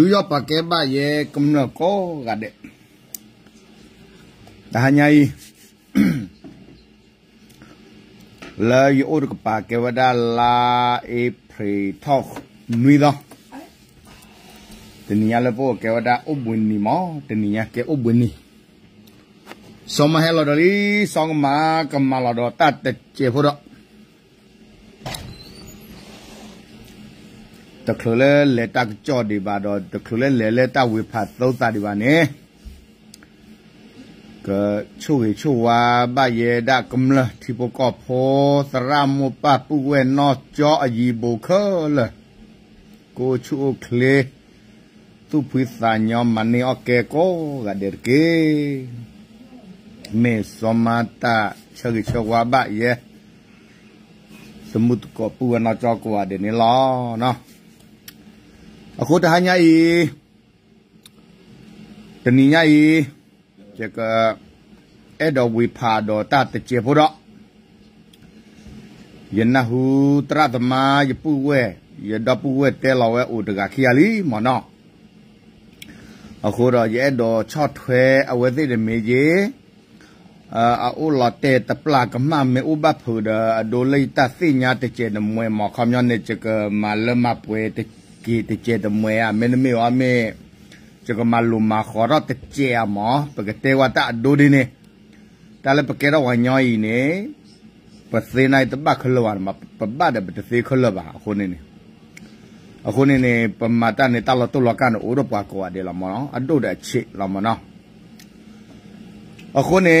ယူရောပါကဲပါရဲ့ကမ္နကောကတဲ့ဒါညာကြီးလာယူရကပါကဲဝဒါလာအေပရီထောက်နွေတော့တနည်းလည်းပေါ့ကဲဝဒါအုပ်ဝင်နီမောတနည်းကဲအုပ်ဝင်နီสมมาให้เราดลีสองมากำมาเราดตัดแต่เจพอดတခလလဲလက်တက်ကြော့ဒီပါတော့တခလလဲလဲလက်တက်ဝေဖတ်သုံးတာဒီပါနဲ့ကချိုဝေချိုဝါဘယေဒကမလတိပကောဖောသရမပပုဝဲနောကြောအီဘိုခလကိုချိုကလေသူပိစာညောမနီအကေကိုကဒေကေမေသမတာချောကချောဝါဘယေสมุดก็ปูนาจอกว่าเดี๋ยวนี้ล้อเนาะအခုတဟညာဤတဏိညာဤကျကအဲ့တော်ဝိဖာတော်တတကျေဖို့တော့ယနဟုတရသမာယပုဝဲယဒပုဝဲတဲလောဝဲဥတကခီယာလီမနောအခုတော့ရဲ့တော်ချော့ထွဲအဝဲသိတဲ့မေကြီးအာအိုလာတဲတပလာကမမေဥပဖူဒဒိုလိတသိညာတကျေနမွဲမခမျောနေချကမလမပွဲတกีตเจตมวยอ่ะเมนเมียวอ่ะเมจะก็มาลุมมาขอรอตเจียหมอปกติว่าตะดูดิเนี่ยแต่ละปกติเราหัวย่อยเนี่ยปเสนายตบักขลวันมาปบ้าเดบตเสขลบะคนนี้เนี่ยคนนี้เนี่ยปมาตาเนี่ยตลอดตุลกันอุรปากว่าเดี๋ยวเรามาเนาะอดูเดชิเรามาเนาะအခုနေ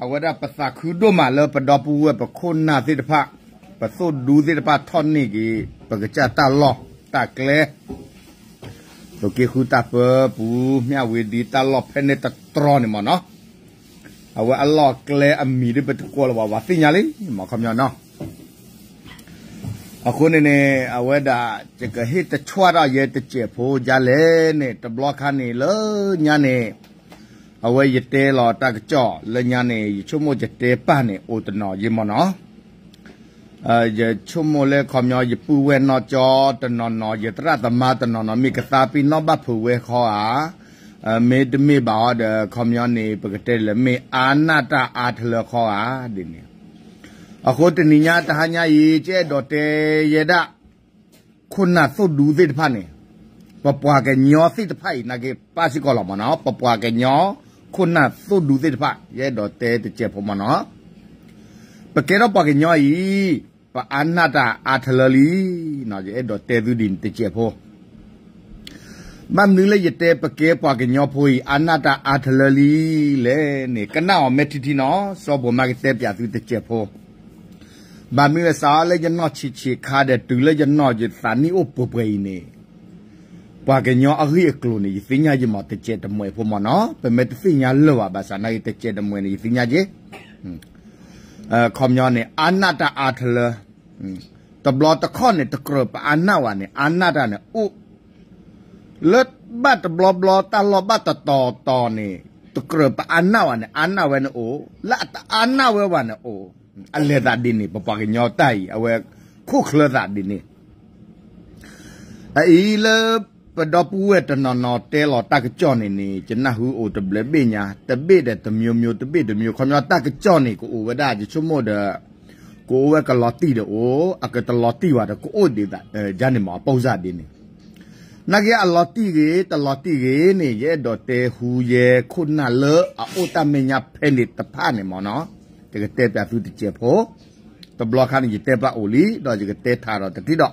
အဝဒပစခုဒမလပဒပူဝပခုနာစစ်တဖပစုဒူစစ်တဖထော့နေကြီးပကကြတလော့ตากแลโลเกคูตาเปปูเมียเวดีตาลอเพเนตตรอนี่มาเนาะเอาว่าอัลลอฮ์แกลอมีได้ไปตะกัวละว่าวาสิญาลิมาคำยอนเนาะအခုနေနေအဝဲတာတကဟိတချွာရရဲ့တကျဖို့ကြလဲနဲ့တဘလခနေလညနေအဝဲရတဲလောတကကြောလညနေချုံမကြတဲပနဲ့အိုတနော်ရေမနော်အဲချုံမလဲခမရပူဝဲနော်ကြောတနော်နော်ယတရသမာတနော်နော်မိကသာပီနော်ဘဖူဝဲခေါ်ဟာအမေတမေဘာဒခမရနေပကတဲလမေအာနာတာအာထလခေါ်ဟာဒီနေအခုတနိညာတဟညာရေကျဲတော်တဲယဒခုနသုတ်ဒူစစ်တဖနဲ့ပပွားကညောစစ်တဖိုင်နာကေပါစီကောလမနော်ပပွားကညောခုနသုတ်ဒူစစ်တဖရဲတော်တဲတကျဖမနော်ပကေတော့ပကညောဤပအနာတာအာထလလီ နော်ရဲ့တော့တဲသူဒီတကျဖောမမ်နီလေရတဲ့ပကဲပွားကညောဖိုးအနာတာအာထလလီလဲနေကနောက်မက်တီတီနော်စောဘမကတဲ့ပြသူတကျဖောမမ်နီလေစားလေညောချီချီခါတဲ့တူလေညောကျသာနီအိုပပွေနေပွားကညောအရိကလိုနေစညာကြီးမတကျတမွေဖို့မနော်ပမက်စညာလောပါဘာစနာတကျတမွေနေစညာကြီးคอมยอนเนี่ยอันนาตาอาเธลตบลอตะข้อนเนี่ยตะกรบอันนาวะเนี่ยอันนาตาเนี่ยอุเลิศบ้าตบลอบลอตาลอบ้าตะตอตอเนี่ยตะกรบอันนาวะเนี่ยอันนาเวนะโอละตะอันนาเววะเนี่ยโออันเลดาดินนี่ปปากญอไตเอาเวคู่เคลดาดินนี่ไอ้เลิบပဒပူဝဲတနနတဲလောတကကြောနေနေကျနဟုအိုတဘလပညာတပိတဲ့တမျိုးမျိုးတပိတမျိုးခမတကကြောနေကိုအိုဝဒချွမောဒကိုဝဲကလောတိတဲ့အိုအကတလောတိဝါဒကိုအိုဒီတာဂျာနေမပေါဇာဒီနေနကေအလောတိကေတလောတိကေနေရဲ့တော့တဲဟူရဲ့ခုနလေအိုတမညာဖဲနေတဖာနေမောနော်တကတဲပြသူတကျဖို့တဘလခါနေတဲပအိုလီတော့ကတဲထားတော့တတိတော့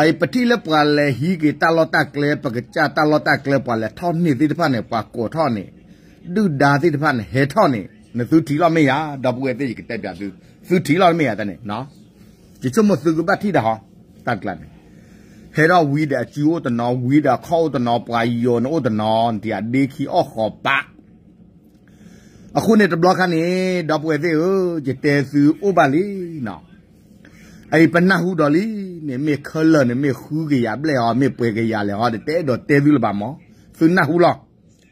ai pati le pa le hi ke ta lo ta kle pa ke cha ta lo ta kle pa le tho ni ti pha ne pa ko tho ni du da ti pha ne he tho ni na su ti lo me ya da bu e ti ke ta da su su ti lo me ya ta ne no ji chu mo su ku ba ti da ha ta kla ne he ra wi da ji o ta no wi da kho ta no pa yo no ta no ti a de ki o kho pa အခုနဲ့တဘလော့ကနေတော့ပွဲသေးဟိုဂျတဲစုဥပါလီနော်ไอ้ปนะหูดอลีเนี่ยเมคเลเนี่ยเมคูกยาเปลอเมเปกยาเลยฮอเตดอเตวิลบามอสุนะหูลอ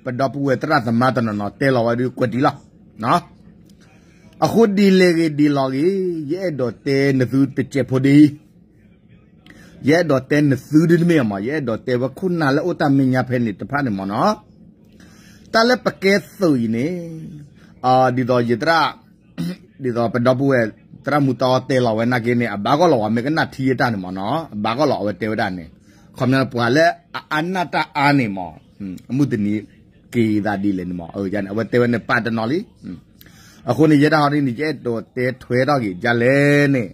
ปดอปูเวตระสมาตนนอเตลอวะดูกวดีลอเนาะအခုဒီလေဒီလော်ကြီးရဲ့တော့တဲနသူတချက်ဖို့ဒီရဲ့တော့တဲနသူဒီမေမှာရဲ့တော့တဲဘခုနာလဲဥတမညာဖဲနေတဖာနေမနော်တလဲပကဲဆိုရင်နေအာဒီတော့ယတရာဒီတော့ပဒပူရဲ့ตรามุตอเตลอเวนาเกเนอบาก็ลอเมกนาทีตานมอนอบาก็ลอเวเตวดานเนคอมเนปวาเลอันนาตาอาเนมอมุตนีเกดาดีเลนมอเออยันอเวเตวเนปาดนอลีအခုနေရတာဟောင်းနေကျဲတော့တဲထွဲတော့ကြီးကြလဲနဲ့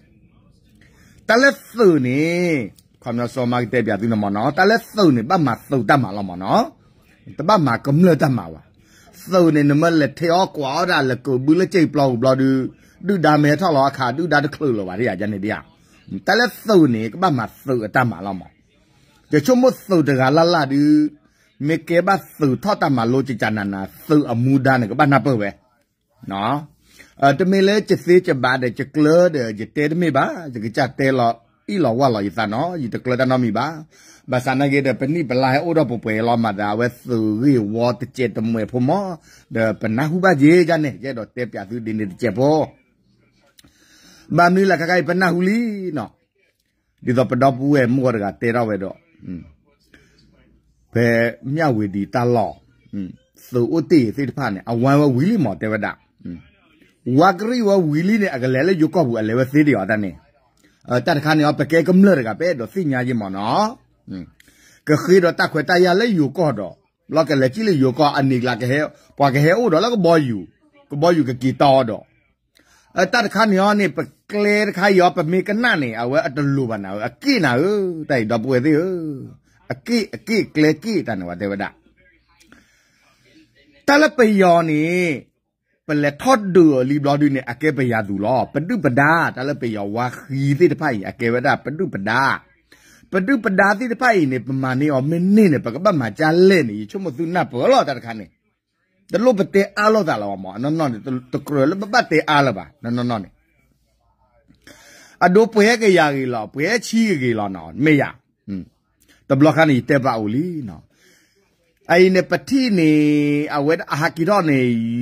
တလက်စုံနေခေါမစောမကတဲ့ပြသူနမနော်တလက်စုံနေပတ်မှာစုံတတ်မှာလားမနော်တပတ်မှာကမလတတ်မှာပါစုံနေနမလက်ထဲောကွာတာလကူဘူးလက်ကျိပလောက်ဘလောက်ဒူးဒုဒါမဲထောက်လောအခါဒုဒါတခလုလောပါရိယာဂျန်နေတရားတလဲသုတ်နေကပတ်မှာသုတ်အတမှာလောက်မှာတချို့မသုတ်တကလာလာဒီမေကေဘသုတ်ထောက်တမှာလိုချကြနာနာသုတ်အမူဒါနေကပတ်နာပေါ့ပဲနော်အတမေလဲကျသေးကျပါတဲ့ကျကလတဲ့ကျတဲတမေပါကျကြတဲလောอีหลอว่าหลอยซะเนาะอีตะกลดานอมีบาบาสานะเกเดปนิปลายโอดอปปวยลอมาดาเวสุริวอตเจตมวยพมอเดปนะหุบะเจจันเนเจดอเตปยาสุดินเดเจโพบามีละกะไกปนะหูลีเนาะဒီတော့ပတော့ပူရဲ့မော်တကတဲတော့ပဲတော့อืมဘယ်မြဝေဒီတလောอืมသို့ဥတီသိတဖနဲ့အဝမ်ဝဝီလီမော်တဲဝဒอืมဝါကရီဝဝီလီနဲ့အကလဲလဲယောကဘူးအလဲပဲသေးတယ်ော်တန်းနေအဲတတခါနေပကဲကမလရကပဲတော့သိညာချင်းမော်နော်อืมကခီတော့တခွဲတရလဲယောကတော့လောက်ကလဲကြည့်လေယောကအနေလာကဟဲပွားကဟဲဥတော့လောက်ကဘောယူကဘောယူကကီတော်တော့အတတခါနေအောင်နေပကလေတခါရောပမေကနနေအဝဲအတလူပါနာအကိနာဟတိုင်တော့ပွေသေးဟအကိအကိကလေကိတန်ဝတဲ့ဝဒတလပယောနေပလက်ထော့ဒူလီဘလဒူနေအကဲပယာသူလောပတုပဒါတလပယောဝါခီသေးတဖိုင်အကဲဝဒပတုပဒါပတုပဒါသေးတဖိုင်နေပမာနေအောင်မင်းနေပကပတ်မှာကြားလဲနေချုံမသူနတ်ဘောလောတတခါနေတလို့ပတဲအားလို့တာလောမောနော်နော်တကရလပပတဲအားလပါနော်နော်နော်အဒိုပွဲကရကြီးလောပွဲချီကြီးလောနော်မေရอืมတဘလခနီတပါဦးလီနော်အိနေပတိနေအဝဲအဟာကီတော့နေ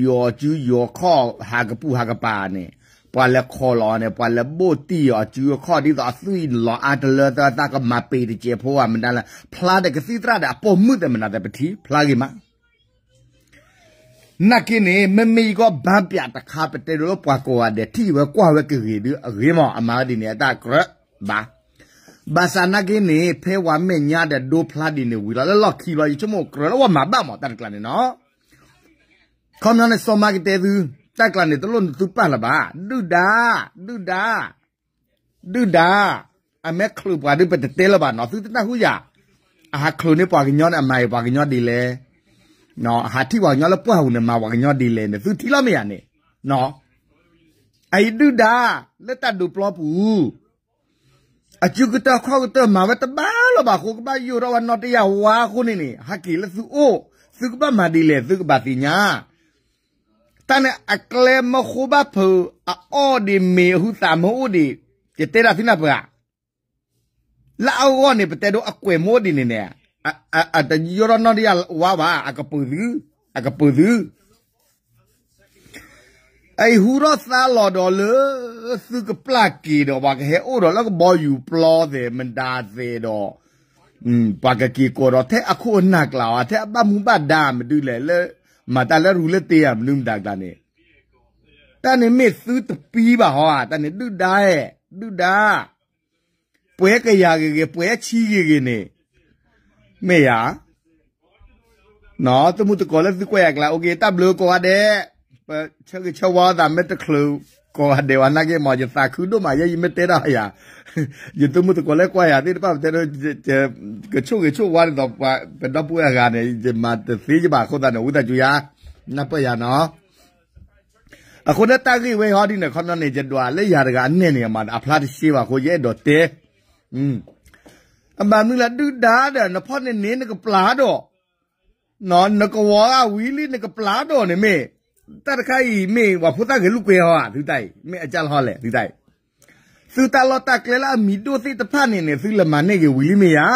ယောကျူယောခေါဟာကပူဟာကပါနေပွာလက်ခေါ်လောနေပွာလက်ဘိုတီယောကျူယောခေါဒီတော့သွီလောအတလတာကမပေတကျေဖို့ကမန္တလာဖလားတဲ့ကစီတရတဲ့အပေါ်မှုတဲ့မနာတဲ့ပတိဖလားကြီးမှာนักกินนี่มันมีก็บ้าเปียตะคาไปเตลปากว่าเดที่ว่ากว่าว่ากี่ดือเรียมอามาดิเนี่ยตากระบะบาษานักกินนี่เพว่าเมญญาเดดูพลาดินวิลาแล้วล็อกคีลอยชั่วโมงกระว่ามาบ้าหมอตันกลันเนาะคำนั้นสมากิเตดูตากลันเนี่ยตลอดตุปาละบะดูดาดูดาดูดาအမဲခလူပါဒီပတတဲလပါနော်သူတတခုရအာခလူနေပါကညောနဲ့အမိုင်ပါကညောဒီလေနော်ဟာတိဝါညောလပွားဟုန်မှာဝါညောဒီလေနဲ့သူတီလာမရနဲ့နော်အိဒုဒာလက်တဒူပလပူအကျုကတခေါကတမဝတဘာလဘခုကဘယူရဝနတရဝါခုနေနေဟာကီလစုအိုစုကဘမဒီလေစုကဘတိညာတန်အကလေမခုဘဖအော်ဒီမေဟုတမိုးဒီတေတရာသိနာပလာအောကနေပတေတော့အကွယ်မိုးဒီနေနေ ada joro no dia wawa akapudu akapudu ai huro sa lo do le su ke plaki do ba ke o do la ke bo yu plo de men da de do um ba ke ki ko do the aku na kla wa the ba mu ba da ma du le le ma ta le ru le te ya mu da ga ne ta ne me su te pi ba ho ta ne du da ye du da ပွဲကြရကြပွဲချီကြနေ Meya. No, tu mu tu ko la tu ko yak la oke ta blo ko ade. Pa che ke che wa da met clue ko ade wa na ke ma je ta khu do ma ye met te da ya. Je tu mu tu ko la ko ya ti pa te ke chu ke chu wa da pa pa da pu ya ga ne je ma te si je ba ko da ne u da ju ya. Na pa ya no. အခုတတကိဝေဟောဒီနဲ့ခဏနေကြတော့လေရတကအနဲ့နေမှာအဖလားတရှိပါခိုးရဲ့တော့တဲอืมအမမီလာဒူဒါဒါနဖော့နေနေကပလာတော့နော်နကဝါဝီလီနကပလာတော့နေမေတတ်ခိုင်မေဝဖုတကလူကေဟောသူတိုင်မေအကြလဟောလေသူတိုင်သူတလတကလလာမီဒိုသိတဖနေနေသူလမနေကဝီလီမေယာ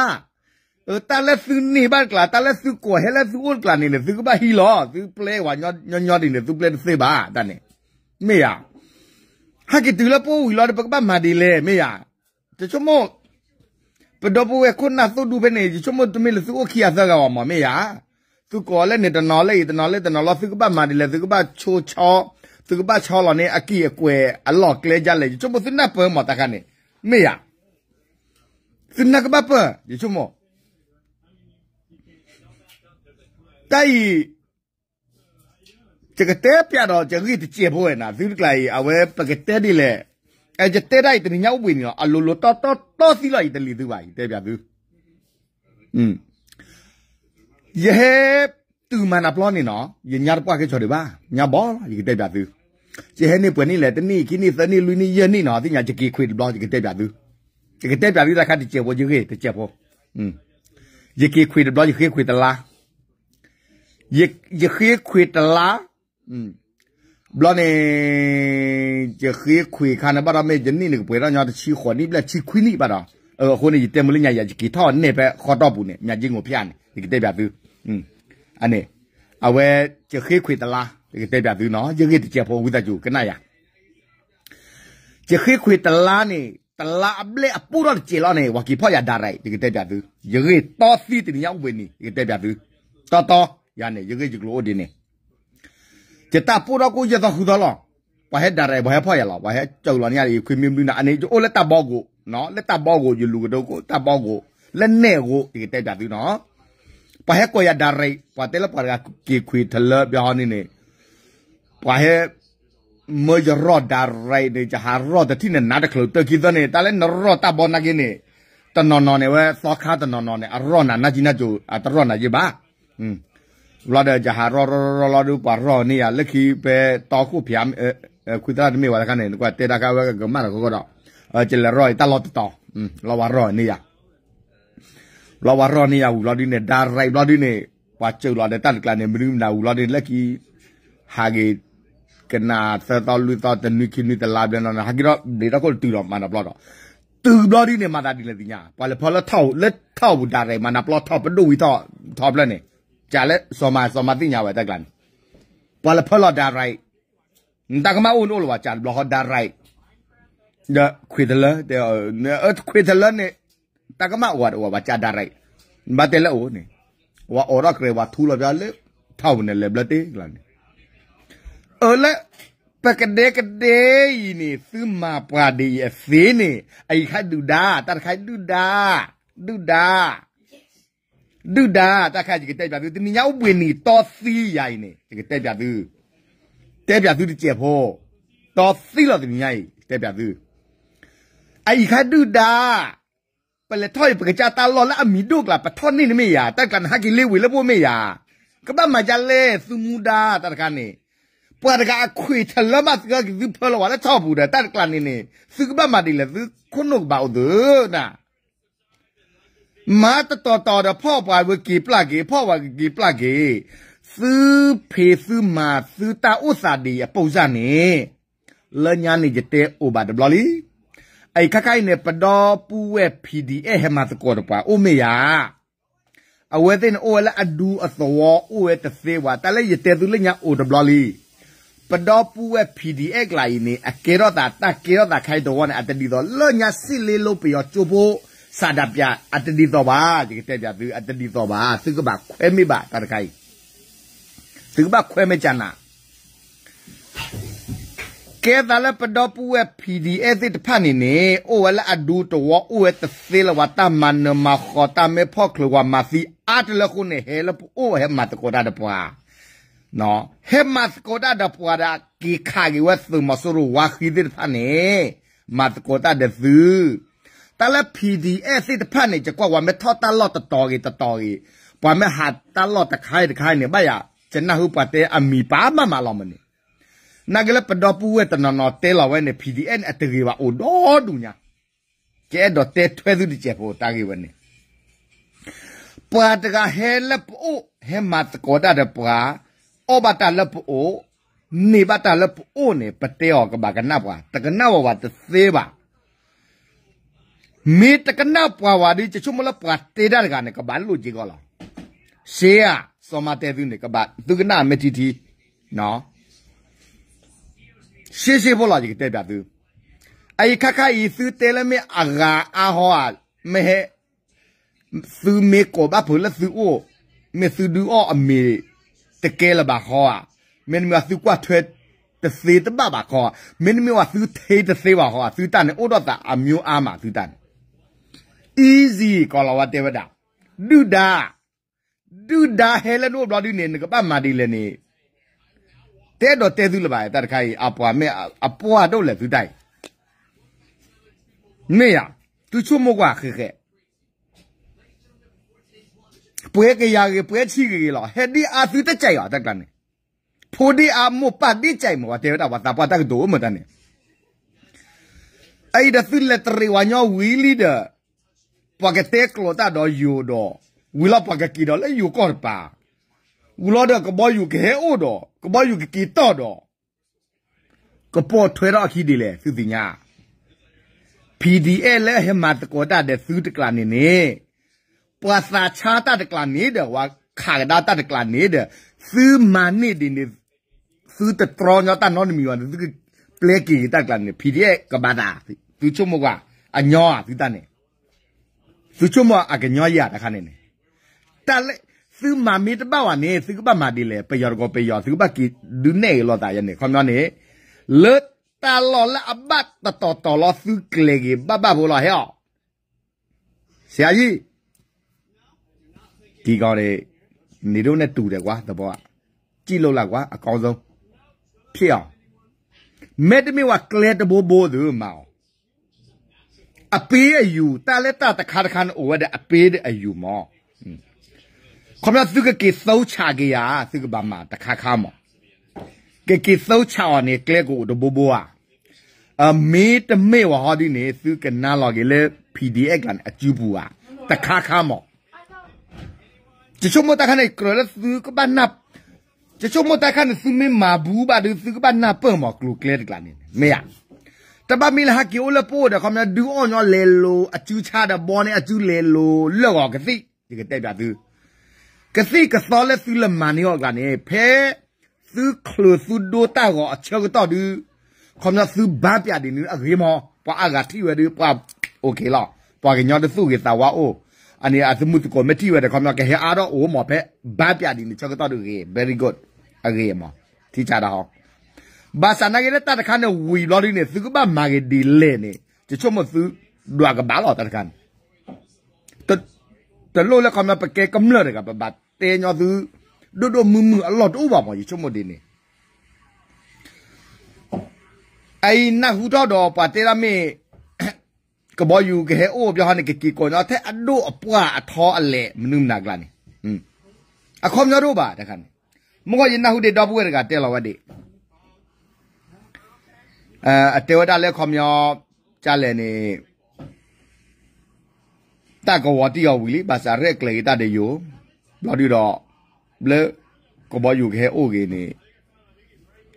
တလသုနေဘကလာတလသုကိုဟဲလသုဝကလာနေနေသူကဘာဟီလောသူပလေဝညောညောညောနေသူပလေသေပါတန်နေမေယာဟာကတူလပိုဝီလောတပကဘာမာဒီလေမေယာတချို့မို့ပဒပဝဲခုနသုဒုဘနေချွမတမီလသုခိယသကဝမမေယာသူကောလဲနေတနော်လဲတနော်လဲတနော်လသုကပမာဒီလဲသုကပချိုချောသုကပချောလနဲ့အကီအကွယ်အလော့ကလဲကြလဲချွမစနပမတကနေမေယာစနကပပချွမတိုင်这个代表了，这个的接不完呐，这个来，阿我不给代理嘞。အဲကြတဲ့တိုက်တင်ညောက်ပွေနေတော့အလိုလိုတော့တော့တော့စီလိုက်တလီသူပါကြီးတဲ့ပြသူอืมเย่ตูมันอัปลอนี่เนาะยญาปวะเกชอดิบาญาบอยิกเตบะตูเจเฮนี่ปวยนี่แหละตะนี่คินี่ตะนี่ลุยนี่เยนี่เนาะติญาจิกิควิดบลอยิกเตบะตูยิกเตบะตูตะคัดติเจวยิกเตเจพออืมยิกควิดบลอยิกควิดตะลายิกยิกควิดตะลาอืมဘလနေကြခေခွေခါနဘာမေဂျနီနေပွေရညာတချီခွန်နိဘလချီခွိနိဘာရာအခုနေတေမလညာယကြီးထောင်းနေပဲခေါ်တော့ဘူးနေမြကြီးကိုဖျားနေဒီကတဲ့ပြသူอืมအနေအဝဲကြခေခွေတလားဒီကတဲ့ပြသူနော်ကြခေတချက်ဖို့ဝိသကျူကနရကြခေခွေတလားနေတလားအပလေအပူရကျေလာနေဝကီဖော်ရဒါရိုက်ဒီကတဲ့ပြသူကြခေတော်စီတင်ရောက်ဝင်နေဒီကတဲ့ပြသူတော်တော်ရနေကြခေကြလို့ဒီနေจะตาปูเรากูจะต้องคุยตลอดว่าให้ดาราว่าให้พ่ออย่าหรอกว่าให้เจ้าหลานเนี่ยคุยมีมีนะอันนี้โอ้แล้วตาบอกกูเนาะแล้วตาบอกกูอยู่ลูกเดียวกูตาบอกกูแล้วแน่กูอีกแต่ดัดดีเนาะว่าให้กูอย่าดาราว่าแต่ละปากกีคุยทะเลาะไปฮอนี่เนี่ยว่าให้เมื่อจะรอดดาราเนี่ยจะหารอดแต่ที่เนี่ยนัดเคลื่อนตัวคิดว่าเนี่ยแต่แล้วนรอดตาบอลนักเนี่ยตอนนอนเนี่ยว่าซอกขาตอนนอนเนี่ยอรอดน่ะน่าจีน่าจูอัตรอดน่ะเยอะบ้าอืมလာတဲ့ကြဟာရောရောရောလာဒူပါရောနေရလက်ခီပဲတောက်ခုဖျားခွေတာမိဝါကနဲ့ကွာတေတာကဝဲကမရကောတော့အကျလရောတလောတောလောဝရောနေရလောဝရောနေရဘူးလောဒီနဲ့ဒါရိုက်လောဒီနဲ့ပါကျုပ်လာတဲ့တက်ကလနဲ့မင်းမနာဘူးလောဒီလက်ကီဟာဂေကနာသတော်လူတော်တနွခိနိတလာပြန်တော့ဟာဂေတော့ဒေတာကိုတူတော့မနာဘလောတော့တူဘလောဒီနဲ့မာတာဒီလက်ဒီညာပါလေဖလထောက်လက်ထောက်ဒါရိုက်မနာဘလောထောက်ပဒူဝီထောက်ထောက်လက်နဲ့ကြာလဲစော်မစော်မသိညာဝဲတက်ကန်ပါလဖလော်ဒါရိုက်တကမအုံလို့ဝါကြာဘလော်ဒါရိုက်ဒါခွေတလဲတဲ့အခွေတလဲနဲ့တကမဝါတော့ဝါကြာဒါရိုက်မတဲလဲအိုးနေဝါအော်ရကရဝါထူလော်ပြလဲထောက်နေလဲဘလတေးကလန်အော်လဲပကဒေကဒေယီနေသမာပရာဒီအသေးနေအိခတ်ဒူဒါတတ်ခိုက်ဒူဒါဒူဒါဒုဒါတခါကြီးတက်ပြသူတင်ညာဥပွေနီတော်စီရိုင်းနေဒီတက်ပြသူတက်ပြသူတကျက်ဖို့တော်စီလို့တင်ညာတက်ပြသူအဲ့ခါဒုဒါပလက်ထွိပကကြတာလော်လာအမီဒုကလာပထွန်နေနမေယာတက်ကန်ဟာကီလေးဝေလဖို့မေယာကပမကြလဲသူမူဒါတခါနေပွာတကအခွေထလမတ်ကဒီဖလောဝါလာချောဘူးတက်ကန်နေနေသူကပမတိလဲသူခုနုတ်ပါဦးဒနာมาตต่อต่อเดพ่อปลายเวกีปลาเกพ่อว่ากีปลาเกซื้อเพซื้อมาซื้อตาอุตสาดีปูซานีเลญานี่จะเตอุบาดบลอลีไอ้ข้าไก่เนี่ยปดอปูเวพีดีเอเฮมาตะกอดปะโอเมียအဝဲတဲ့အိုလာအဒူအသောအိုရဲ့တသေးဝါတလည်းရတဲ့သူလည်းညာအိုဒဘလလီပဒေါ်ပူဝဲ PDF လိုက်နေအကေရတာတကေရတာခိုင်တော်ဝါနဲ့အတတိတော်လောညာစစ်လေးလို့ပြောချို့ဖို့စာဒပြအတတိတော်ပါဒီတက်ပြသူအတတိတော်ပါသုကပခွဲမိပါတတခိုင်သုကပခွဲမကြနာကဲတလည်းပဒပူဝ PDF တဖန်နေနေအိုဝလာဒူတော်အိုဝတသေလဝတမန်မခေါ်တမေဖောက်လဝမစီအတ်လခုနေဟဲလပအိုဟဲမတ်ကိုဒါတပွားနော်ဟဲမတ်ကိုဒါတပွားဒါကိခါကြီးဝတ်သူမဆူရဝါခိဒိဖန်နေမတ်ကိုဒါတသူตาละ PDF สิทธิ์พันเนี่ยจะกว่าว่าไม่ทอดตลอดตตอกีตตอกีปว่าไม่หัดตลอดตะไคร้ตะไคร้เนี่ยบ่ายจะน่าหูปะเตอมีป้ามามาลอมันนี่นักเล่นปดอปูเวตนนอเตลเอาเนี่ย PDF อัตรีว่าโอ้ดอดุญาแกดอเตถ้วยดูดิเจ็บโอตากีวันนี้ปาตกาเฮลปโอเฮมาตกอดาเดปาโอบาตาลปโอနေပါတလပို့နေပတဲော်ကဘာကနပါတကနဝဝတသေးပါမေတကနာပွာဝါဒီချချုမလပွာတေဒါကနဲ့ကဘာလို့ကြီးကောလားရှေးอ่ะစောမတဲသူနေကဘာသူကနာမတီတီနော်ရှေးရှေးဘောလာကြီးတဲ့ပြသူအိခခဤသူတဲလမေအဂါအဟောမေသူမေကိုဘာဖူလသူအိုမေသူဒူအောအမေတကယ်လပါဟောอ่ะမင်းမသူကွာထွဲတသေးတပပါခေါ်မင်းမသူသေးတသေးပါဟောသူတန်အိုတော့တာအမျိုးအားမှာသူတန် easy ကလာဝတေဝဒါဒူဒါဒူဒါဟဲလနိုဘလာဒီနေကပမာဒီလနေတဲ့တော့တဲသူလပါတာတခါကြီးအပွားမဲအပွားတော့လေသူတိုက်မေယာသူချုံမကွာခဲခဲပွဲကရရပွဲချီကရလာဟဲဒီအာသူတကြိုက်ရတကန်နေဖိုဒီအာမပတ်ဒီကြိုက်မောတဲတော့ဝတာပတ်တော့မတန်နေအဲ့ဒါသူလက်တရီဝါညောဝီလီဒါปากเตกโลตาดอยอยู่ดอวิลาปากกีดอแล้วอยู่ก่อนป่าอุลอดก็บอยู่เกโอดอก็บอยู่กีตอดอก็ปอถวยรอขี้ดีแหละสุติญา PDA และเฮมาตะโกตาเดซื้อตะกลานี่นี่ปาสาชาตาตะกลานี่เดว่าขากดาตาตะกลานี่เดซื้อมานี่ดินี่ซื้อตะตรอนยอตานอนมีวันซื้อเปลกีตะกลานี่ PDA กบาดาตุชุมกว่าอัญญอติตานี่သူချမအကညောရတာခနဲ့နေတလေသူမမီတပါဝနေသူကပမာဒီလေပယောကောပယောသူကပကီဒုနေလောတာယနေခမျောနေလွတ်တာလောလအဘတ်တတော်တော်လောသူကလေကဘဘဘောလာဟဲ့ဆရာကြီးဒီကောင်တွေနေတော့နဲ့တူတယ်ကွာတဘောကကြည့်လို့လားကွာအကောင်းဆုံးဖြစ်အောင်မဲတမေဝကလဲတဘိုးဘိုးသူမအောင်အပေးအယူတာလက်တာတခါတခါအိုဝတဲ့အပေးတဲ့အယူမောခမရသူကကေသောချာကေယာသူကဘာမတခါခါမောကေကေသောချာနေကလေကိုဒဘဘွာအမေတမေဝဟာဒီနေသူကနာလာကေလေ PDF ကန်အကျူပူဟာတခါခါမောจะชมตาขันไอ้กระซื้อก็บ้านนับจะชมตาขันซื้อไม่มาบูบาดื้อซื้อก็บ้านนับเปิ่มหมอกลูกเล็ดกลานี่ไม่อยากတပမီလဟကီအိုလပိုဒခမဒူအောညောလေလိုအကျူချတာဘောနဲ့အကျူလေလိုလောက်ကသိဒီကတက်ပြသူကသိကစောလက်သူလမန်ယောကနေဖဲသူခလူသူဒိုတာကိုအချောက်တော့ဒီခမသူဘာပြတယ်နီအခေမောပွာအကတိဝဲဒီပွာโอเคလားပွာကညောတစုကေတာဝါအိုအနေအသမှုကိုမတိဝဲတဲ့ခမကဟဲအားတော့အိုမောဖဲဘာပြတယ်နီချောက်တော့ဒီ very good အခေမောတိချတာဟောဘာစနာကလေးတတခါနဲ့ဝီလော်ဒီနဲ့သူကဘာမာဂေဒီလဲနေချချို့မသူဒွာကဘာလော်တတခါတတလို့လည်းကမပကေကမလရကဘတ်တေညောသူဒိုဒိုမူမူအလော်တူပါမော်ချို့မဒီနေအိနဟူတော့တော့ပါတေရမေကဘောယူကဟဲအိုပြောဟာနေကကီကောနော်တဲ့အဒိုအပွားအထောအလဲမနုမနာကလာနေအခေါ်မျိုးတို့ပါတခါနေမကောရင်နဟူတေတော့ပွဲကတဲလော်ဝတ်တေအဲအတေဝတာလက်ခမျောကြလည်းနေတကဝတီယောဝီလီဘာသာရက်ကလေးတတဲ့ယောလောက်ဒီတော့ဘလကဘယူခဲအိုကေနေ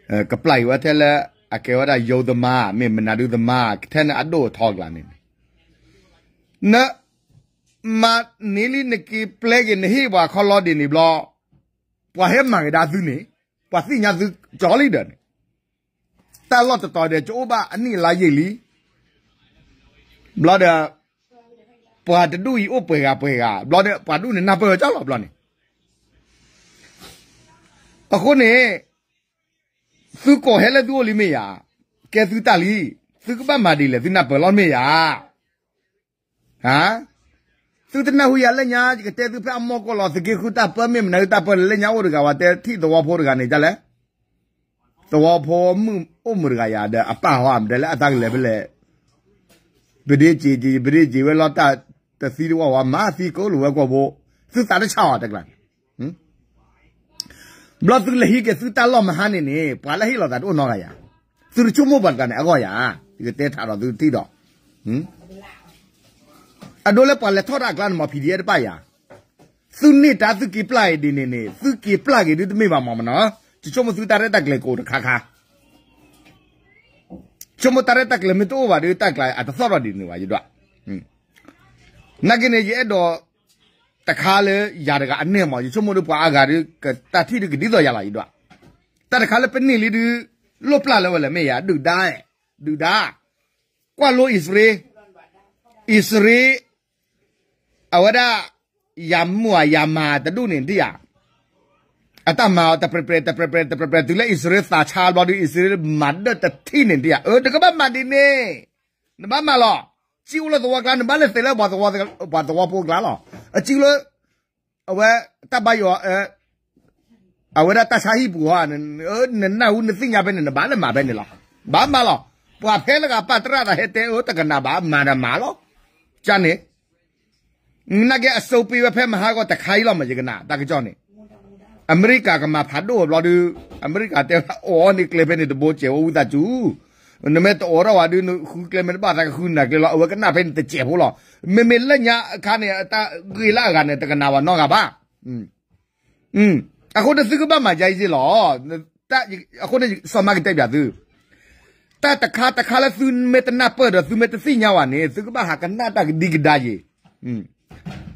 အဲကပလိုက်ဝတ်လဲအကေဝတာယုတ်သမားမင်းမနာဒုသမားထဲနဲ့အတော့ထောက်လာနေနာမနီလီနကီပလဲကနဟိဘာခလော်ဒီနီဘလောပွားဟဲမန်ဒါသူနေပွားသိညာသူကြော်လိုက်တယ်ตลอดต่อเดจูบะอันนี้ลายยี่ลีบลอดปวดดูอีโอเปกาเปกาบลอดปวดดูเนี่ยนับเปอเจ้าหรอบลอดเนี่ยအခုနေသူကိုဟဲလက်သူလိမေယာကဲသူတလီသူကပမာဒီလေသူနာပလောမေယာဟာသူတနဟူရလက်ညာကတဲသူဖအမောကောလောစကေခုတာပမေမနတာပလက်ညာဝရကဝတဲတီတော်ဖို့ရကနေကြလဲตัวพอมึงอุ้มมือกายาเดอป้าว่ามันแล้วตั้งเลยไปเลยบดีจีจีบดีจีเวลาตาแต่ซีว่าว่ามาซีก็รู้ว่ากว่าโบซื้อตาได้ชาวตะกันบลอสุเลยฮีเกซื้อตาล้อมหันนี่ปลาละฮีเราตัดอุ้นนอกายาซื้อชุ่มมุบันกันเนี่ยก็ยาဒီတဲထားတော့သူတိတော့ဟင်အဒိုလေပါလေထော်ရကလန်မဖီဒီရပါယာသူနေတာသူကိပလိုက်ဒီနေနေသူကိပလိုက်ဒီတမေပါမမနော် chomo tu tare tak le ko ka ka chomo tare tak le mitu wa de tak la at thoro di ni wa yidwa nagine ye do takale ya daga anne ma chomo du pa aga de ka ta thi de di do ya la yidwa ta takale pe ni li du lo pla le wala me ya du da e du da kwa lo isre isre awada yamwa yama tadu ne dia အတမတပပတပပတပပသူလည်းဣစရေသာချာဘောဒီဣစရေမတ်တတိနေတရားအဲတကဘမတ်ဒီနေနမမလောជីဝလသဝကလနမလည်းသေလဘာသဝဘာသဝပိုကလာလောအជីလအဝဲတပယောအဲအဝဲတဆာဟိပူဟာနနနဟုနသိညာပဲနဘာလည်းမပဲနေလားဘာမလောပွာဖဲလကပတရတာဟဲ့တဲဩတကနာဘာမာရမာလောကြနေနကဲအစုပ်ပေးဖဲမဟာကောတခိုင်းလောက်မကြကနာတကကြောင်းနေอเมริกากมาพัดดูเราดูอเมริกาเต่โอ้นี่เคลเป็นตัวโบเจวุตาจูน่เมตโอเราว่าดูคุณเคลเป็นบ้านกันคุณนะเคลเอากันน่าเป็นตัวเจ็บพวกเราเมเมลเนี่ยคานี่ตาเกล้ากันเนี่ยตะกันนาวันน้องกับบ้าอืมอืมอะคนที่ซื้อบ้านมาใจสิหรอแต่อะคนที่สมัครเจ็ไอย่าซื้อแต่ตะคาตะคาแล้วซื้อเมตนาเปิดหรือซื้อเมตสิ่งยาวันเนี่ยซื้อบ้าหากันหน้าตาดีกันได้ยอืม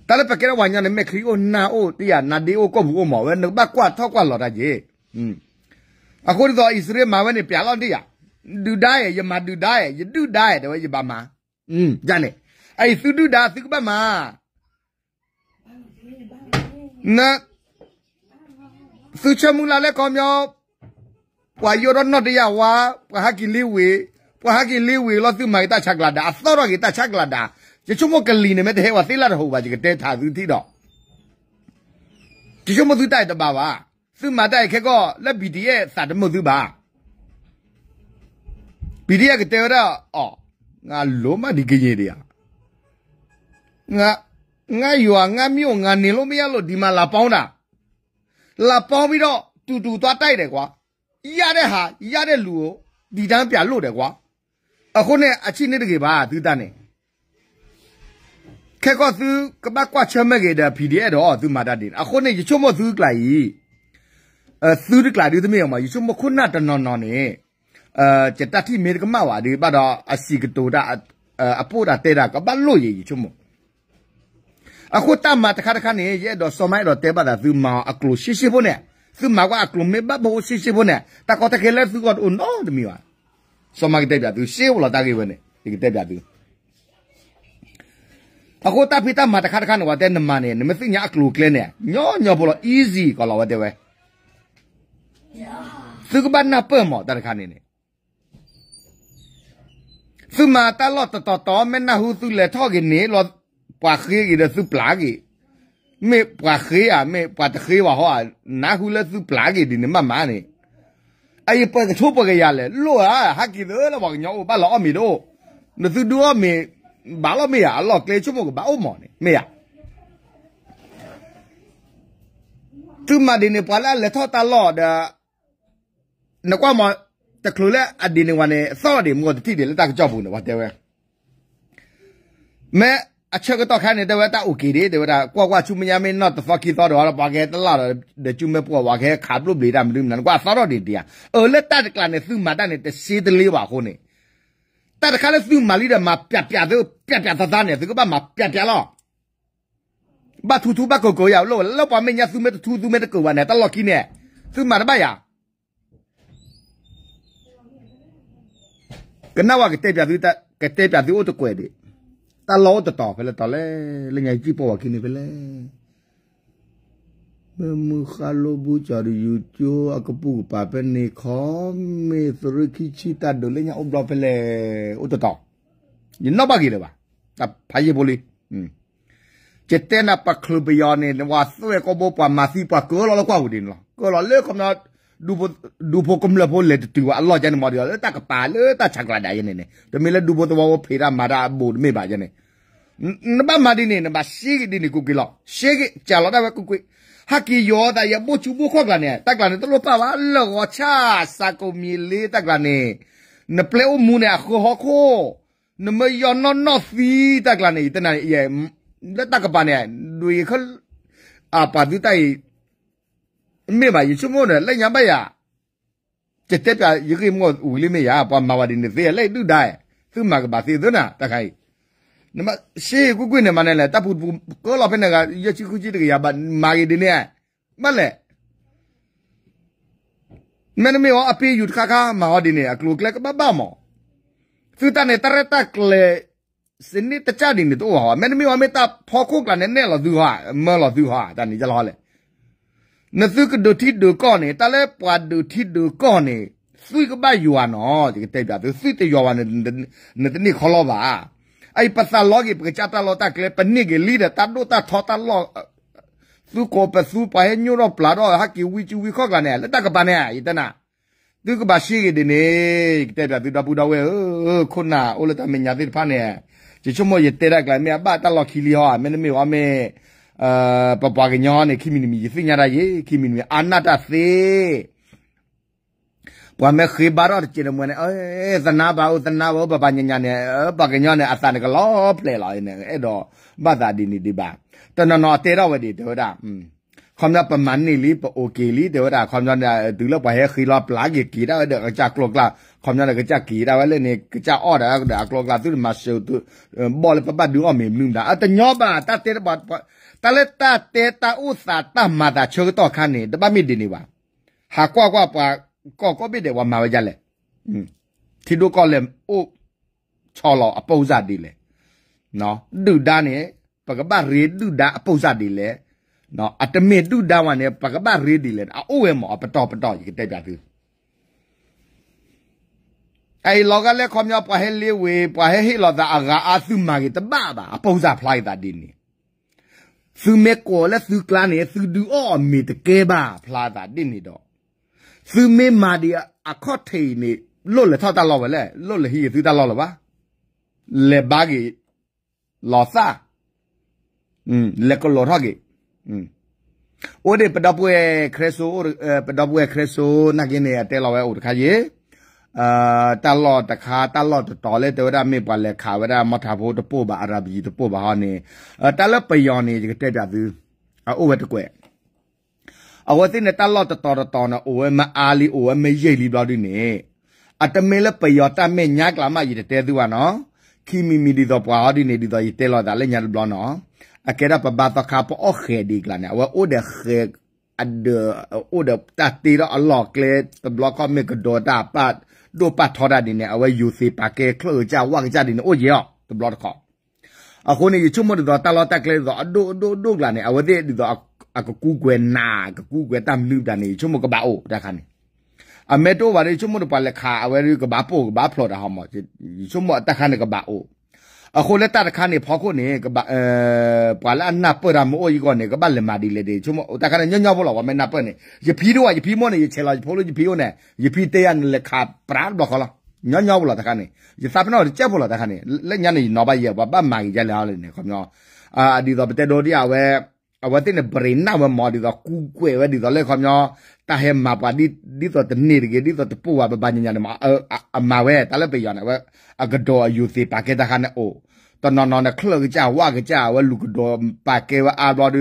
ตาละปะเกระวาญาณเมครีโอนาโอเตียนาดีโอก็มูโอหมอเวนึกบักกว่าทอกว่าหลอดาเยอืมอะคนต่ออิสราเอลมาเวนี่เปียลอดเตียดูได้ยะมาดูได้ยะดูได้เดี๋ยวยะบามาอืมจ้ะเนี่ยไอ้สุดุดาสุกบะมานะสุชมูลาเลกอมยอปวายรอนนอตยาวาปวาฮากิลิเวปวาฮากิลิเวลอสุมากิตาชักลาดาอสตอรอกิตาชักลาดา chumo kali ne me te wa tila ho ba ji te tha du ti do ti chumo du tai da ba ba su ma tai khe ko la bi di ye sa de mo du ba bi di ye ke te ra o nga lo ma di ge ye dia nga nga ywa nga myo nga ne lo me ya lo di ma la paung da la paung bi do tu tu twa tai de kwa ရတဲ့ဟာရတဲ့လူကိုဒီတန်းပြလို့တယ်ကွာအခုနဲ့အချိနဲ့တကယ်ပါသူတန်းနဲ့ခဲကောသူကဘကွာချမဲကေတာဖီဒီအဲ့တော့သူမာတာတင်အခုနေရချုံမသူကလိုက်အဲသူကလာဒီသမီးအောင်မရချုံမခုနတနော်နော်နေအဲကြတတိမေကမဝါဒီပတ်တော့အစီကတိုတာအပိုတာတဲတာကဘလို့ရရချုံမအခုတမတခါတခါနေရဲ့တော့စော်မိုက်တော့တဲပါတာသူမာအကလိုရှိရှိဖို့နဲ့သူမာကအကလိုမေဘဘိုးရှိရှိဖို့နဲ့တကောတခဲလဲသူကတော့နော်သမီးဝါစော်မိုက်တဲ့ပြသူရှေးဝလာတာကေဝနဲ့ဒီကတဲ့ပြသူถ้ากุตาพีตามาตะขาดขันว่าเดนมาเนี่ยนี่ไม่ใช่ยากลูกเลยเนี่ยง่ายๆบอกเลอีซี่ก็เราวเดี๋ยวเว้สุขบันนับเป็มหมดตะขันนี่ยสุมาตาลอดต่อต่อไม่น่าหูสุเลยท้อกินเนี่ยเราปลกขี้กินสุปลากิไม่ปลกขี้อ่ะไม่ปลากะขี้ว่าหขาอน่าหูเลยสุปลากิดินี่มามาเนี่ยไอ้เปิดชุปไปกันยาเลยรู้อะฮักกี้เด้อเราบอกเนา้านเราอ่ะมีด้วยนั่นสุดด้วยมีဘာလို့မေရအလော့ကလေချုံမကဘာအုံမော်နေမေရသူမဒီနေပလာလက်ထောတာလော့ဒါနကွာမတကလူလက်အဒီနေဝနေသော်ဒီမောတတိတယ်လက်တာကြောက်ဘူးနော်ဘာတဲဝဲမဲအချက်ကတော့ခိုင်းနေတဲ့ဝတာโอเคတယ်တဲ့ဝတာကွာကွာချူမညာမင်း not the fuck တော့တော့ပါခဲတလားတော့တချူမဲပွားပါခဲခါပလို့လေတာမလို့နန်ကွာသော်တော့ဒီတရားအော်လက်တာကလာနေသူမတာနေတစေးတလေးပါခုနေแต่ข้าเลสูมาลีเดมาเปียเปียเดเปียเปียตาตาเนี่ยสิก็บ้ามาเปียเปียล้อบ้าทูทูบ้าโกโกยาวโลแล้วปอมไม่ยาซูเมตทูซูเมตเกวันเนี่ยตลอดกินเนี่ยซึ่งมาได้บ้ายาก็น่าว่ากเตเปียดูแต่กเตเปียดูโอตะกวยดิตาล้อตะต่อไปแล้วต่อเลยเลยไงจีปอกินไปเลยမေမခါလိုဘူးချာရယူချိုအကပူပါပဲနေခေါ်မေသရခိချီတတ်တို့လည်းညအဘလပလေဥတတော်ညနောက်ပါကြီးလေပါတဖာရေပိုလီอืมเจตนาปักคลุบยอนเนี่ยว่าสวยก็บอกว่ามาสิปักก็เราก็อุดินเราก็เราเลิกคำนั้นดูพดูพกมลพเลตตัวอัลลอฮ์จะนมาเดียวตากปาเลยตาชักระดายเนี่ยเนี่ยแต่เมื่อดูพตัวว่าเพรามาดาบูดไม่บาดเนี่ยนบ้ามาดิเนี่ยนบ้าชีกิดินี่กูกิลอชีกิจะเราได้ว่ากูกิဟာကီယောတာရပို့ချူပို့ခေါကလာနေတက်ကလာနေတလို့ပါပါလောချာစာကုမီလေးတက်ကလာနေနပလေအမူနေခိုဟခိုနမယောနောနောဖီတက်ကလာနေတနာရဲ့လက်တက်ကပါနေလူရခအပါဒိတိုင်မေမယချုံမောနဲ့လက်ညာပရတက်တက်ပြရခိမောဦးလေးမေရပါမဝဒီနေသေးလက်တူတိုင်သူမကပါသေးသွနာတခိုင်နမရှေးကွကွနေမနဲ့လဲတပ်ဖို့ကောလာဖက်နေကရချီခုချီတကရပါမာရီဒီနေမလဲမနမေအပီယူတခါခါမာဒီနေအကလုကလကဘဘမောသူတနေတရတက်လေစနိတချဒီနေတော့ဟာမနမေဝမေတာဖောခုကလည်းနဲ့လာသူဟာမလာသူဟာတန်နေကြလားလေနသုကဒိုတီဒိုကောနေတလဲပွာဒိုတီဒိုကောနေသွိကဘယူဝါနော်ဒီတဲ့ပြသူသွိတဲ့ယူဝါနေနတနေခေါ်လို့ပါไอ้ภาษาลอกิปกจัตตาลอตาเกลปนิกลีเดตัดโดตาทอตาลอသူကိုပသူပါရဲ့ညို့တော့ပလာတော့ဟာကီဝီချူဝီခော့ကလည်းလက်တကပါနဲ့ရတနာသူကပါရှိရတယ်နေတဲ့ပြသူတပူတော်ဝဲခုနအိုလတမညာတိဖာနေချချုံမရတဲ့ရကလည်းမြတ်ပါတလောက်ခီလီဟောမင်းမေဝမေအာပပကညောနေခိမီနီမီရသိညာရယေခိမီနီအာနာတသေกว่าแม่เคยบารอดจีนมวยเนี่ยเอ้ยสนาบ่าวสนาบ่าวปัญญาเนี่ยปากญาเนี่ยอาสาเนี่ยก็ล้อเพลลอยเนี่ยไอ้ดอกบ้าตาดีนี่ดีบ้าตอนนอนเตะเราไปดีเดี๋ยวด่าอืมความนั้นประมาณนี้ลิปโอเคลิเดี๋ยวด่าความนั้นเนี่ยถึงเราไปให้คือรอบหลายกี่ได้เดี๋ยวก็จะกลัวกล้าความนั้นก็จะกี่ได้ว่าเรื่องนี้ก็จะอ้อเดี๋ยวเดี๋ยวกลัวกล้าตื่นมาเชียวตื่นบอลเลยป้าบ้าดูอ่ะมีมึงด่าแต่ย่อบ้าตาเตะบอลตาเลตาเตะตาอุตส่าห์ตามาตาเชื่อต่อขั้นนี้แต่บ้ามีดีนี่วะหากว่าว่าปากကောကောပိတယ်ဝမာဝကြလေသီတို့ကောလေအိုချော်လောအပုစတည်လေနော်ဒုဒါနဲ့ပကပရေဒုဒါအပုစတည်လေနော်အတမေဒုဒါဝနဲ့ပကပရေတည်လေအိုဝဲမောပတော်ပတော်ကြီးတက်ပြသည်ไอ้ลอกเล็กคอมยอปะเฮลีเวปะเฮฮิลอดาอากาอาซุมากิตบ้าบาอปองซาพลายตาดินี่ซูเมโกและซูกลาเนี่ยซูดูอ้อมีตะเกบ้าพลาตาดินี่ดอกซื้อเมมาเดียอะคอเทนี่ลุเลยท่าตลอดไปเลยลุเลยฮีซื้อตลอดหรอวะเลบากิหลอซ่าอืมแล้วก็หลอท่ากิอืม โอ้เดี๋ยวปดับเวครโซเอ่อปดับเวครโซนักเนี่ยเตลอไว้อุดขายเอ่อตลอดตะคาตลอดต่อเลยแต่ว่าไม่ปเลยขาวได้มาทาโพตะปูบะอาราบีตะปูบะฮานี่เอ่อตะละปยอนี่จะเตะจับดูเอาโอเวตะกวยအဝသိနဲ့တလော့တတော်တော်နော်အိုဝဲမအားလီအိုဝဲမရိတ်လီဘလောက်ဒီနေအတမင်းလည်းပယောတမဲညာကလာမရတဲ့တဲသူကနော်ခီမီမီဒီတော့ပွာဒီနေဒီတော့တဲလော်တာလည်းညာဘလောက်နော်အကဲရပဘာတခါပေါ်အခဲဒီကလာနေဝဲအိုဒခဲအဒအိုဒတတီရအလော့ကလေတဘလော့ကမေကဒေါ်တာပတ်ဒိုပတ်ထော်တာဒီနေအဝဲယူစီပါကဲခလောကြဝန့်ကြဒီနေအိုရောတဘလော့တခါအခုနေချုံမတော်တလော့တက်လေတော့အဒိုဒိုဒိုကလာနေအဝဲဒီတော့ akakugue na akakugue tam nu dani chumo ka ba o da khani a meto ware chumo pa le kha aweri ka ba po ba phlo da ha ma chumo ta khani ka ba o a khole ta khani pho ko ne ka ba eh pa la na pa ra mo yi ko ne ka ba le ma di le de chumo ta khani nyaw nyaw bo la wa me na pa ne ye phi do wa ye phi mo ne ye chela pho lo ye phi o ne ye phi te ya ne le kha pra do khala ညောညောဘလာတခါနေရသပနောကြက်ဘလာတခါနေလက်ညနေနော်ပါရပါပမာကြီးကြလဲအားလေနေခမောအာဒီတော့ပတဲတော်တရားဝဲအဝတ်တဲ့ဘရိနာဝမော်ဒီတော့ကူကွဲဝဲဒီတော့လေခေါမျောတာဟဲမာပါဒီဒီတော့တနေရဒီတော့တပူဝဘဘာညာနမအမဝဲတလည်းပေးရနေဝဲအကတော်အယူစီပါကေတာခနဲ့အိုတနော်နော်နဲ့ခလကကြဝကကြဝလူကတော်ပါကေဝအာတော်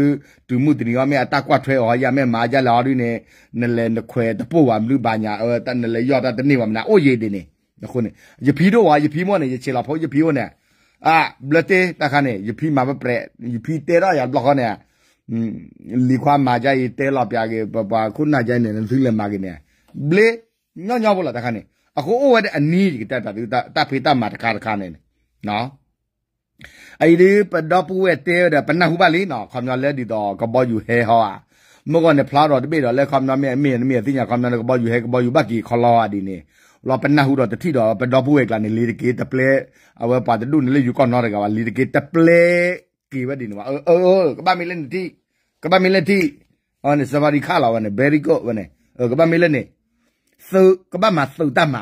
ဒူမှုတနီရမဲအတကွတ်ထွဲဟောရမဲမာကြလာရီနဲ့နလဲနခွဲတပူဝမလူဘာညာအဲတနလဲရော်တာတနေဝမနာအိုရေးတင်နေခုနေယဖီတော့ဝါယဖီမောနဲ့ယချေလာဖောယဖီဟောနဲ့အာဘလတေတခါနဲ့ယဖီမှာပဲပြယဖီတေရရဘလခနဲ့လီခွာမာကြရေးတဲလောက်ပြကေပပခုနကြိုင်နေသူလည်းမာကေနေဘလေညညဘလာတခါနေအခုအိုဝဲတဲ့အနီးတတတူတဖေတမာတခါတခါနေနော်အဲ့ဒီပဒပူဝဲတဲရပနဟုပါလေးနော်ခမလဲဒီတော့ကဘောယူဟဲဟောမကောနဲ့ဖလာတော့တပိတော့လဲခမမဲအမေနမေသိညာခမနဲ့ကဘောယူဟဲကဘောယူဘကီခလာအဒီနေလောပနဟုတော့တတိတော့ပဒပူဝဲကလည်းလေတကေတပလဲအဝဲပါတဒုနလေယူကောနော်တကပါလေတကေတပလဲကေဝဒီနဝအိုးကဘာမီလန်တီကဘာမီလန်တီအော်နေစဘာဒီခါလာဝနေဘယ်ရီကောဝနေကဘာမီလန်နေသုကဘာမသုတမ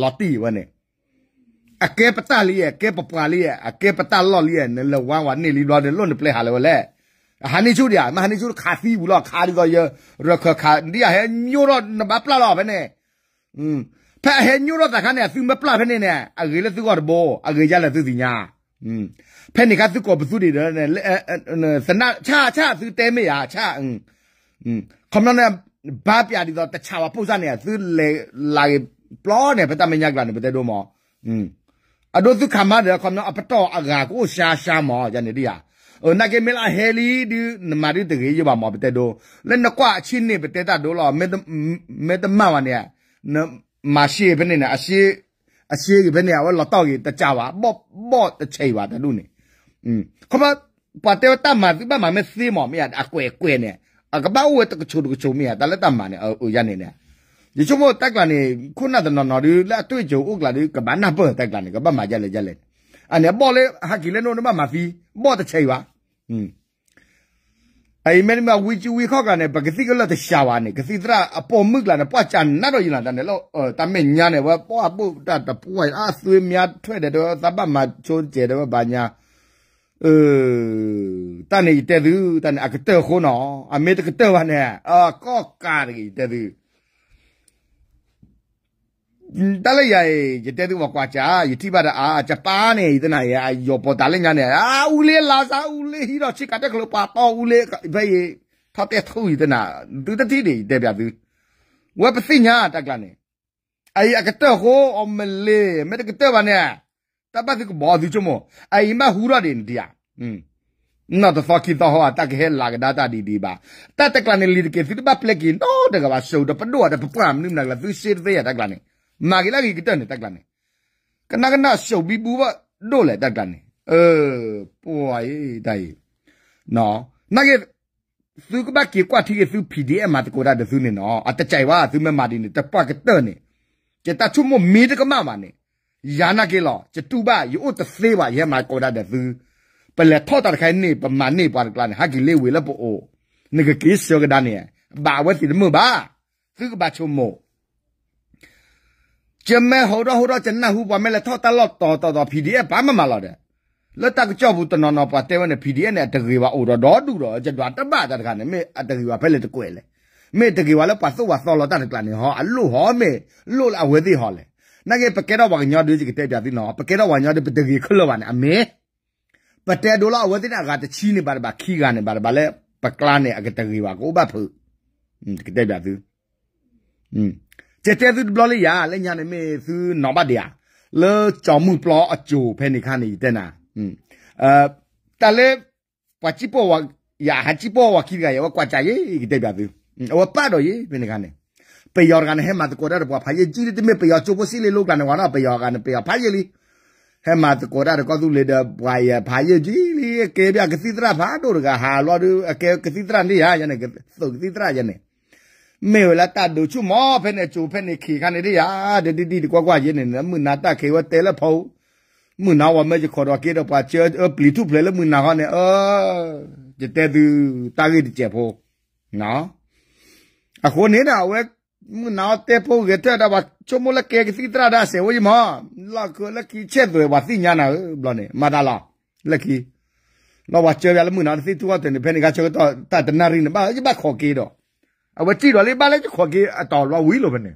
လော်တီဝနေအကဲပတလီရဲ့ကဲပပွာလီရဲ့အကဲပတလော်လီရဲ့နလဝါဝနေလီလော်တယ်လွန်ပလေဟာလေဝလေဟာနေချူရမဟာနေချူခါစီဘူးလောခါရီတော့ရရခခါဒီဟဲညိုတော့ဘပလာတော့ပဲနဲ့อืมဖဲဟဲညိုတော့တခါနဲ့သူမပလာဖဲနဲ့အဂေလည်းသူကတော့ဘောအဂေကြလည်းသူစီညာอืมဖဲနေကသူကဘသူတွေနဲ့စနချာချာသူတဲမေယာချာအင်းခမနနဲ့ဘာပြတီတော့တခြားပါပုစနေသူလေလာပလောနဲ့ပတမညာကလာနေပတဲ့တော့မောအင်းအဒိုသူခမတဲ့ခမနအပတော်အဂါကိုရှာရှာမောရနေဒီယာโอ้นักเกมลาเฮลีดิมาดิตะเกยบามาเปเตโดเล่นกว่าชินี่เปเตตะโดลอเมตเมตมาวันเนี่ยมาชีเป็นเนี่ยอาชีอาชีเป็นเนี่ยว่าเราต้องตะจาวะบ่บ่ตะเฉยว่าตะลุนี่嗯，恐怕把这个大马子把马们死毛没啊，啊乖乖呢，啊个把我这个抽这个抽没啊，但是大马呢，哦哦样的呢。你说我大个呢，困难的那那里那对酒屋个里个把那不大个呢，个把马家来家来，啊你包嘞还给了弄那把马飞，包的菜哇，嗯。အဲ့မဲမဝီချူဝီခော့ကနေပကတိကလတ်ရှာဝါနေကစီတရာအပေါ်မှုကလာနေပွားချန်နာတော့ယူလာတယ်လို့တမဲညာနေပွားပွားပုတ်တပွားအသွေးများထွက်တယ်တော့သပတ်မှာချိုးကျဲတယ်ဘာညာเออตันนี่เตดูตันอักเตอร์คนอ๋ออเมตกเตอร์วันเนี่ยอ่าก็การีเตดูတလည်းရရတဲ့သူမကွာကြာယတိပါဒအာဂျပန်နဲ့ဒီနာရရောပေါ်တလည်းညာနဲ့အာဦးလေးလာစားဦးလေးဟီတော့ချစ်ကတက်ကလို့ပါတော့ဦးလေးဘယ်ရထပ်တဲ့သူဒီနာသူတတိတွေတဲ့ပြသူဝက်ပစိညာတက်ကလည်းအဲ့အကတဟိုအမလေးမေတကတပါနဲ့ tapasi ko bawdi chomo ai ma hura den dia hmm na the fuck it ho atak he lag da ta di di ba ta ta klane lid ke fit ba plek in no da ga ba show da pdo da pram nim na la tu shit de ya ta klane ma gi la gi kitan ne ta klane kana kana show bi bu ba do le ta klane e po ai dai no na ge su ko ba ki kwa ti ge su pdf ma ta ko da da su ne no at chai wa su me ma di ne ta pa ka ta ne ke ta chu mo mi ta ka ma ma ne ယာနာကေလောจะတူပါယူတသေပါရဲမှာကောဒါတဲ့သူပလက်ထောတာခိုင်နေပမာနေပါကလာနေဟာကီလေဝေလပိုအိုနေကကိစေကဒါနေဘာဝစီမဘာသူကဘာချုံမို့ကျမဲဟောတော့ဟောတော့ကျနဟူပါမဲလက်ထောတာလော့တော်တော်တော် PDF ဘာမှမလာတဲ့လက်တက်ကြောက်ဘူးတနော်နော်ပါတဲဝနဲ့ PDF နဲ့တကေပါအိုတော့တော့တူတော့ကျတော့တပတ်တာတခါနဲ့မေအတကေပါဖဲလက်တကွဲလေမေတကေပါလဲပါစောပါစောလော့တာတကလာနေဟောအလို့ဟောမေလို့လာဝဲသေးဟောလေ那个不给到王鸟都是个代表的喏，不给到王鸟的不得给看了吧？阿妹，不带多了，我在那个的七呢吧吧，七个呢吧吧嘞，不干呢，个得给吧，我把铺，嗯，这个代表的，嗯，这代表的不了呀，人家那没是哪把的呀？了，招募不了啊，就陪你看你的呢，嗯，呃，但嘞，我只不我呀，还只不我去个呀，我管家也个代表的，嗯，我办到也陪你看呢。peyor gan hemat korar bwa phaye jiri me peyor chobo sile lo gan wana peyor gan peyor phaye li hemat korar ko du le da bwa ya phaye jili ke bya ksitra pha do ga ha lo du ke ksitra ni ya yane so ksitra yane me la ta do chu mo phe ne chu phe ne khi kan ni ya de di di kwa kwa yin ne mu na ta ke wa te la phau mu na wa me ko ro ke do pa che pli tu ple le mu na ga ne a je te du ta ge di che pho no အခုနေတာဝဲမနာတဲ့ပုတ်ရတဲ့တာဘာချုံမလကဲကစီတရာဒါဆေဝိမလကလကီချက်တွေဘာသိညာနာဘလနဲ့မဒါလာလကီလောဘကျေရလမနာသိသူကတဲ့ဖဲနေကချက်တော့တတနာရင်းဘာဘာခေါ်ကေတော့အဝတိတော်လေးဘာလဲခေါ်ကေအတော်လောဝီလိုပဲနဲ့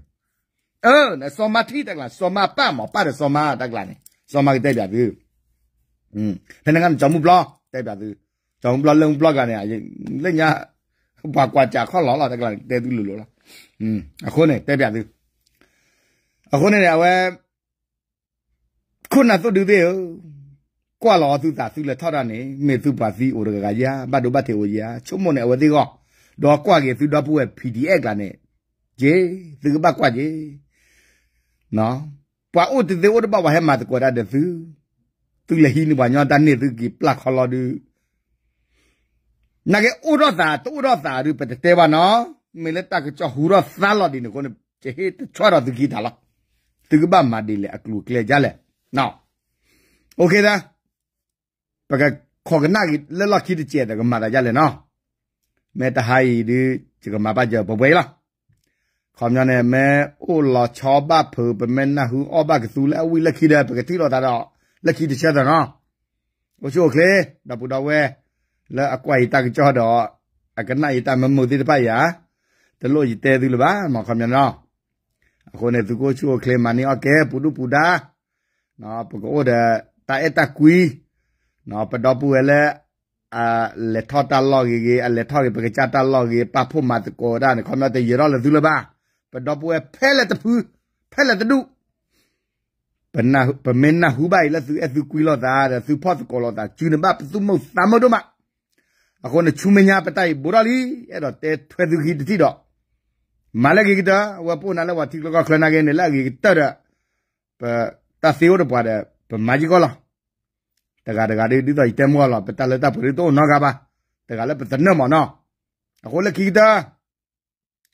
အဲနဲ့စောမတိတက်လာစောမပတ်မပတ်စောမတက်လာနဲ့စောမတက်ပြပြီอืมဖဲနေကဂျုံဘလတက်ပြပြီဂျုံဘလလုံးဘလကနေလက်ညာဘာကွာကြခေါ်လောလာတက်လာတဲ့သူလိုလိုလားอืมအခုနဲ့ပြပြသေးအခုနဲ့လည်းဝဲခုနသုတူသေးဟိုကွာလောသူသာသူလည်းထောက်တာနေမေသူပါစီအိုရကရာဘတ်တို့ဘတ်သေးဟိုရာချုံမနဲ့ဝဲသေးကောတော့ကွာကေသူတော့ပူရဲ့ PDF ကနဲ့ဂျေသူကဘကွာဂျေနော်ပွာအိုတသေးအိုတဘဝဟဲမတ်ကွာတဲ့သူသူလည်းဟိနေပါညောတန်နေသူကပလက်ခလာဒူနာကေအိုရတာတူရတာရူပတဲပါနော်မေလတာကချဟူရာသလာဒီနကိုနချေတချွာရဒဂီဒါလာသူကဘာမဒီလေအကလူကလေကြလေနော်โอเคဒါပကခောကနာကလလခိတချေတကမာဒါကြလေနော်မဲတဟိုင်ဒီချကမာပါကြပပွဲလားခေါမညာနဲ့မဲအိုလာချောဘဖပမဲနဟူအဘကသူလဲဝီလက်ခိတဲ့ပကတိတော်တာတော့လက်ခိတချေတာနော်ဘချိုကလေဒါပူတော်ဝဲလဲအကွိုက်တကကြောတော့အကနာဤတမမှုတိတပတ်ရာတလို့ရတဲ့သူလပါမခမနော်အခုနဲ့သူကိုချိုကလေမနီအကဲပူဒူပူဒါနော်ပကောဒတာအတကွီနော်ပတော့ပူလဲအလက်ထတာလော့ကြီးကြီးအလက်ထကြီးပကချတာလော့ကြီးပဖို့မတကောဒါနဲ့ခမတဲ့ရတော့လေသူလပါပတော့ပူဖဲလက်တဖူးဖဲလက်တဒူပနာပမင်းနာဟူပိုင်လက်သူအသူကွီလော့တာတဲ့သူဖော့ကောလော့တာကျူနဘပသူမုတ်သမတို့မအခုနဲ့ချူမညာပတိုက်ဘူရလီအဲ့တော့တဲထွေသူကြီးတတိတော့ malagigda wa puna la wa tiklo ka khlana ge ne la gi tara pa ta seo de pa de pa magigola ta ga de ga de di da item wa la pa ta la ta pri to no ga ba ta ga la pa tan ma no a ko la ki da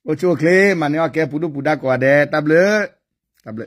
o chu kle ma ne ka pu du pu da ko de table table